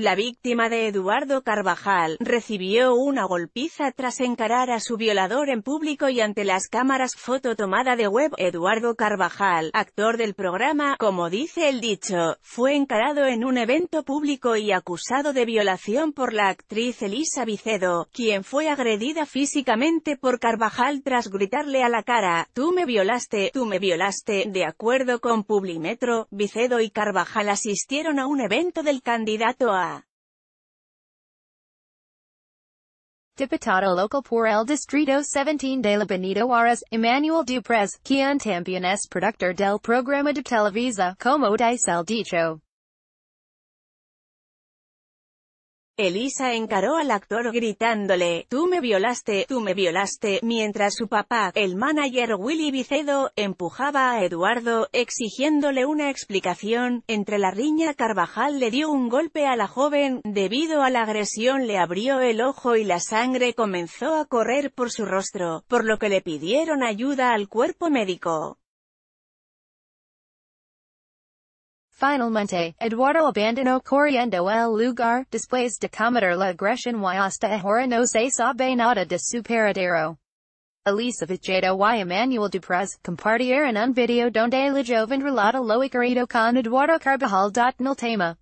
La víctima de Eduardo Carvajal, recibió una golpiza tras encarar a su violador en público y ante las cámaras foto tomada de web. Eduardo Carvajal, actor del programa, como dice el dicho, fue encarado en un evento público y acusado de violación por la actriz Elisa Vicedo, quien fue agredida físicamente por Carvajal tras gritarle a la cara, tú me violaste, tú me violaste, de acuerdo con Publimetro, Vicedo y Carvajal asistieron a un evento del candidato a Diputado local por el Distrito 17 de la Benito Juárez, Emmanuel Duprez, quien también es productor del programa de televisa, como dice el dicho. Elisa encaró al actor gritándole, tú me violaste, tú me violaste, mientras su papá, el manager Willy Vicedo, empujaba a Eduardo, exigiéndole una explicación, entre la riña Carvajal le dio un golpe a la joven, debido a la agresión le abrió el ojo y la sangre comenzó a correr por su rostro, por lo que le pidieron ayuda al cuerpo médico. Finalmente, Eduardo abandonó corriendo el lugar, después de cometer la agresión y hasta ahora no se sabe nada de su paradero. Elisa Vichedo y Emmanuel Dupraz, compartieron un video donde la joven relata lo ocurrido con Eduardo Carbajal. El tema,